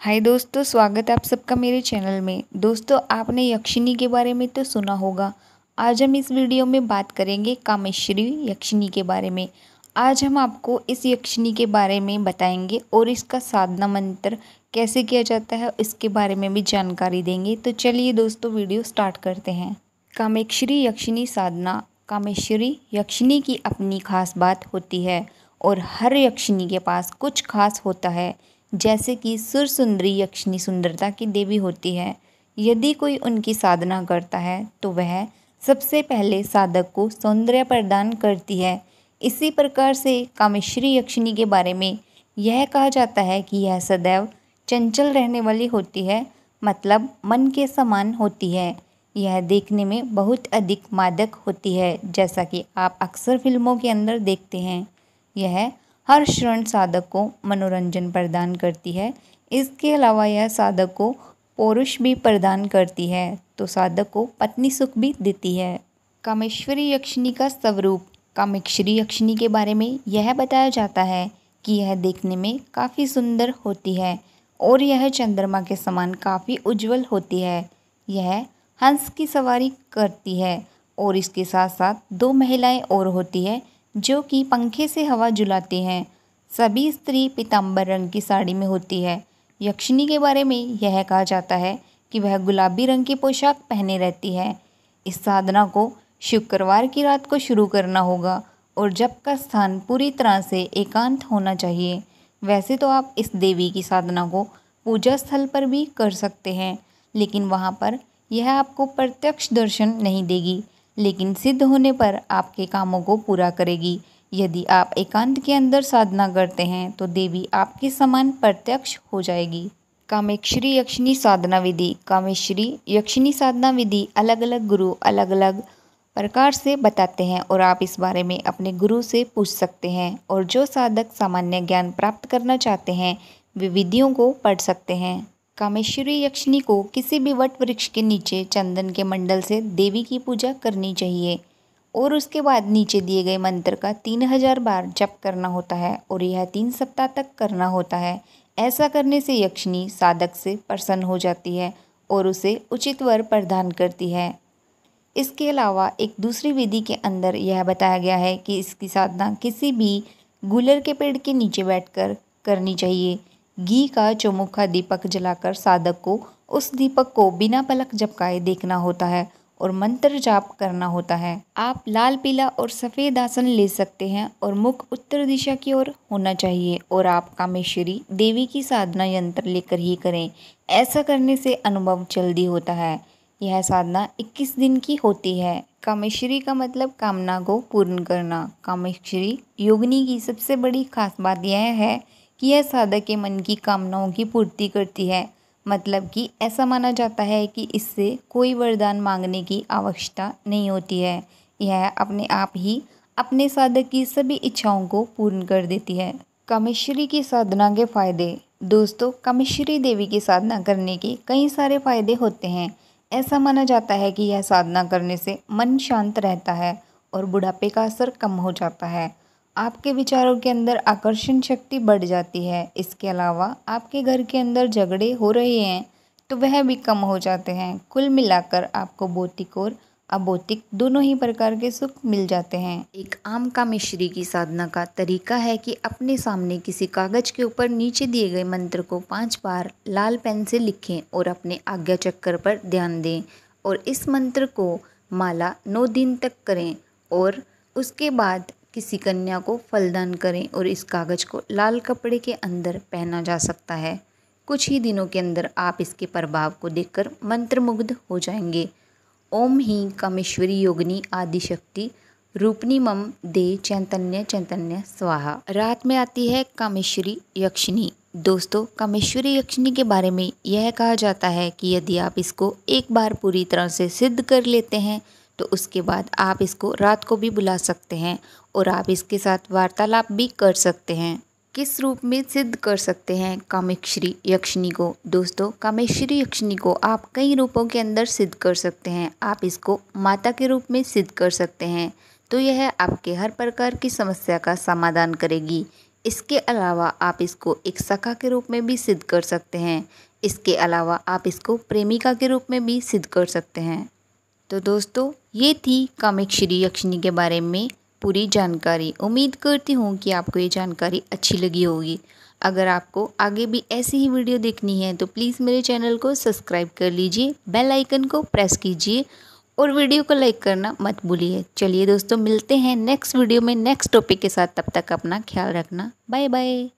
हाय दोस्तों स्वागत है आप सबका मेरे चैनल में दोस्तों आपने यक्षिणी के बारे में तो सुना होगा आज हम इस वीडियो में बात करेंगे कामेश्वरी यक्षिणी के बारे में आज हम आपको इस यक्षिणी के बारे में बताएंगे और इसका साधना मंत्र कैसे किया जाता है इसके बारे में भी जानकारी देंगे तो चलिए दोस्तों वीडियो स्टार्ट करते हैं कामेश्वरी यक्षिणी साधना कामेश्वरी यक्षिणी की अपनी खास बात होती है और हर यक्षिणी के पास कुछ खास होता है जैसे कि सुर सुंदरी यक्षिणी सुंदरता की देवी होती है यदि कोई उनकी साधना करता है तो वह सबसे पहले साधक को सौंदर्य प्रदान करती है इसी प्रकार से कामेश्वरी यक्षिणी के बारे में यह कहा जाता है कि यह सदैव चंचल रहने वाली होती है मतलब मन के समान होती है यह देखने में बहुत अधिक मादक होती है जैसा कि आप अक्सर फिल्मों के अंदर देखते हैं यह हर श्रवण साधक को मनोरंजन प्रदान करती है इसके अलावा यह साधक को पौरुष भी प्रदान करती है तो साधक को पत्नी सुख भी देती है कामेश्वरी यक्षिणी का स्वरूप कामेश्वरी यक्षिणी के बारे में यह बताया जाता है कि यह देखने में काफ़ी सुंदर होती है और यह चंद्रमा के समान काफ़ी उज्जवल होती है यह हंस की सवारी करती है और इसके साथ साथ दो महिलाएं और होती है जो कि पंखे से हवा जुलाते हैं सभी स्त्री पीताम्बर रंग की साड़ी में होती है यक्षिणी के बारे में यह कहा जाता है कि वह गुलाबी रंग की पोशाक पहने रहती है इस साधना को शुक्रवार की रात को शुरू करना होगा और जब का स्थान पूरी तरह से एकांत होना चाहिए वैसे तो आप इस देवी की साधना को पूजा स्थल पर भी कर सकते हैं लेकिन वहाँ पर यह आपको प्रत्यक्ष दर्शन नहीं देगी लेकिन सिद्ध होने पर आपके कामों को पूरा करेगी यदि आप एकांत के अंदर साधना करते हैं तो देवी आपके समान प्रत्यक्ष हो जाएगी कामेश्वरी यक्षिणी साधना विधि कामेश्वरी यक्षिणी साधना विधि अलग अलग गुरु अलग अलग प्रकार से बताते हैं और आप इस बारे में अपने गुरु से पूछ सकते हैं और जो साधक सामान्य ज्ञान प्राप्त करना चाहते हैं वे विधियों को पढ़ सकते हैं कामेश्वरी यक्षिणी को किसी भी वट वृक्ष के नीचे चंदन के मंडल से देवी की पूजा करनी चाहिए और उसके बाद नीचे दिए गए मंत्र का तीन हजार बार जप करना होता है और यह तीन सप्ताह तक करना होता है ऐसा करने से यक्षिणी साधक से प्रसन्न हो जाती है और उसे उचित वर प्रदान करती है इसके अलावा एक दूसरी विधि के अंदर यह बताया गया है कि इसकी साधना किसी भी गुलर के पेड़ के नीचे बैठकर करनी चाहिए घी का चौमुखा दीपक जलाकर साधक को उस दीपक को बिना पलक झपकाए देखना होता है और मंत्र जाप करना होता है आप लाल पीला और सफ़ेद आसन ले सकते हैं और मुख उत्तर दिशा की ओर होना चाहिए और आप कामेश्वरी देवी की साधना यंत्र लेकर ही करें ऐसा करने से अनुभव जल्दी होता है यह साधना 21 दिन की होती है कामेश्वरी का मतलब कामना को पूर्ण करना कामेश्वरी योगिनी की सबसे बड़ी खास बात यह है कि यह साधक के मन की कामनाओं की पूर्ति करती है मतलब कि ऐसा माना जाता है कि इससे कोई वरदान मांगने की आवश्यकता नहीं होती है यह अपने आप ही अपने साधक की सभी इच्छाओं को पूर्ण कर देती है कामेश्वरी की साधना के फायदे दोस्तों कामेश्वरी देवी की साधना करने के कई सारे फायदे होते हैं ऐसा माना जाता है कि यह साधना करने से मन शांत रहता है और बुढ़ापे का असर कम हो जाता है आपके विचारों के अंदर आकर्षण शक्ति बढ़ जाती है इसके अलावा आपके घर के अंदर झगड़े हो रहे हैं तो वह भी कम हो जाते हैं कुल मिलाकर आपको भौतिक और अभौतिक दोनों ही प्रकार के सुख मिल जाते हैं एक आम का मिश्री की साधना का तरीका है कि अपने सामने किसी कागज के ऊपर नीचे दिए गए मंत्र को पांच बार लाल पेन से लिखें और अपने आज्ञा चक्कर पर ध्यान दें और इस मंत्र को माला नौ दिन तक करें और उसके बाद किसी कन्या को फलदान करें और इस कागज़ को लाल कपड़े के अंदर पहना जा सकता है कुछ ही दिनों के अंदर आप इसके प्रभाव को देखकर मंत्रमुग्ध हो जाएंगे ओम ही कामेश्वरी योगिनी आदिशक्ति रूपनी मम दे चैतन्य चैतन्य स्वाहा रात में आती है कामेश्वरी यक्षिणी दोस्तों कामेश्वरी यक्षिणी के बारे में यह कहा जाता है कि यदि आप इसको एक बार पूरी तरह से सिद्ध कर लेते हैं तो उसके बाद आप इसको रात को भी बुला सकते हैं और आप इसके साथ वार्तालाप भी कर सकते हैं किस रूप में सिद्ध कर सकते हैं कामेश्वरी यक्षिणी को दोस्तों कामेश्वरी यक्षिणी को आप कई रूपों के अंदर सिद्ध कर सकते हैं आप इसको माता के रूप में सिद्ध कर सकते हैं तो यह आपके हर प्रकार की समस्या का समाधान करेगी इसके अलावा आप इसको एक सखा के रूप में भी सिद्ध कर सकते हैं इसके अलावा आप इसको प्रेमिका के रूप में भी सिद्ध कर सकते हैं तो दोस्तों ये थी कामिक श्री यक्षिणी के बारे में पूरी जानकारी उम्मीद करती हूँ कि आपको ये जानकारी अच्छी लगी होगी अगर आपको आगे भी ऐसी ही वीडियो देखनी है तो प्लीज़ मेरे चैनल को सब्सक्राइब कर लीजिए बेल आइकन को प्रेस कीजिए और वीडियो को लाइक करना मत भूलिए चलिए दोस्तों मिलते हैं नेक्स्ट वीडियो में नेक्स्ट टॉपिक के साथ तब तक अपना ख्याल रखना बाय बाय